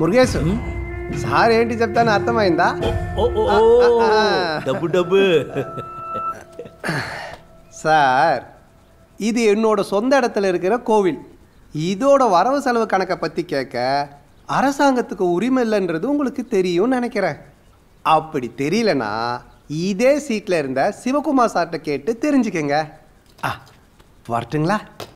మురుగేశు sir ఏంటి చెప్తాను అర్థమైందా డబ్బు డబ్బు சார் இது என்னோட சொந்த இடத்துல இருக்கிற கோவில் இதோட வரவு செலவு கணக்கை பற்றி கேட்க அரசாங்கத்துக்கு உரிமை இல்லைன்றது உங்களுக்கு தெரியும்னு நினைக்கிறேன் அப்படி தெரியலனா இதே சீட்டில் இருந்த சிவகுமார் சார்கிட்ட கேட்டு தெரிஞ்சுக்கங்க ஆ வரட்டுங்களா